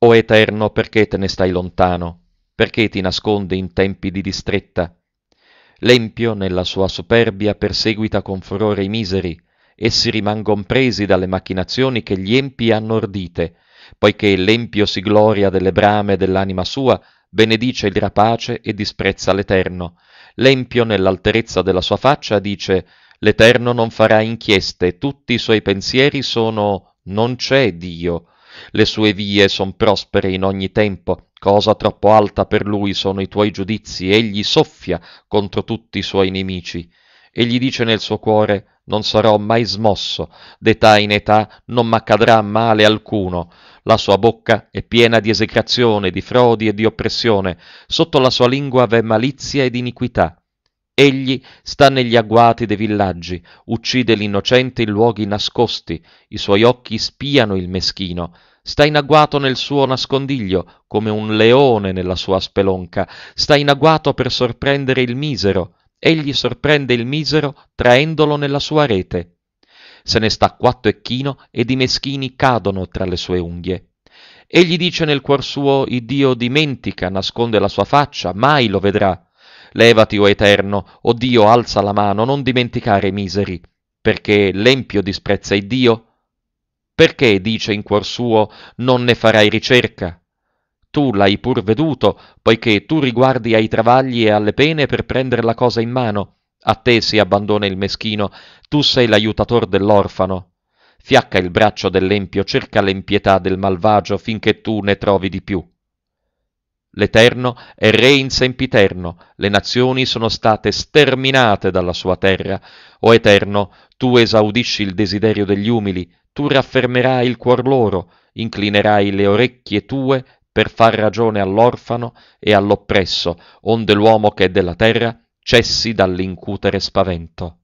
O Eterno, perché te ne stai lontano? Perché ti nascondi in tempi di distretta? L'empio, nella sua superbia, perseguita con furore i miseri, essi rimangon presi dalle macchinazioni che gli empi hanno ordite, poiché l'empio si gloria delle brame dell'anima sua, benedice il rapace e disprezza l'Eterno. L'empio, nell'alterezza della sua faccia, dice L'Eterno non farà inchieste, tutti i suoi pensieri sono Non c'è Dio. Le sue vie son prospere in ogni tempo, cosa troppo alta per lui sono i tuoi giudizi, egli soffia contro tutti i suoi nemici. Egli dice nel suo cuore, non sarò mai smosso, d'età in età non m'accadrà male alcuno. La sua bocca è piena di esecrazione, di frodi e di oppressione, sotto la sua lingua v'è malizia ed iniquità. Egli sta negli agguati dei villaggi, uccide l'innocente in luoghi nascosti, i suoi occhi spiano il meschino, sta in agguato nel suo nascondiglio, come un leone nella sua spelonca, sta in agguato per sorprendere il misero, egli sorprende il misero traendolo nella sua rete. Se ne sta quatto e chino ed i meschini cadono tra le sue unghie. Egli dice nel cuor suo, Iddio dimentica, nasconde la sua faccia, mai lo vedrà Levati, o Eterno, o Dio alza la mano, non dimenticare i miseri, perché l'empio disprezza il Dio. Perché dice in cuor suo, non ne farai ricerca? Tu l'hai pur veduto, poiché tu riguardi ai travagli e alle pene per prendere la cosa in mano. A te si abbandona il meschino, tu sei l'aiutator dell'orfano. Fiacca il braccio dell'empio, cerca l'empietà del malvagio finché tu ne trovi di più. L'Eterno è Re in sempiterno, le nazioni sono state sterminate dalla sua terra. O Eterno, tu esaudisci il desiderio degli umili, tu raffermerai il cuor loro, inclinerai le orecchie tue per far ragione all'orfano e all'oppresso, onde l'uomo che è della terra cessi dall'incutere spavento.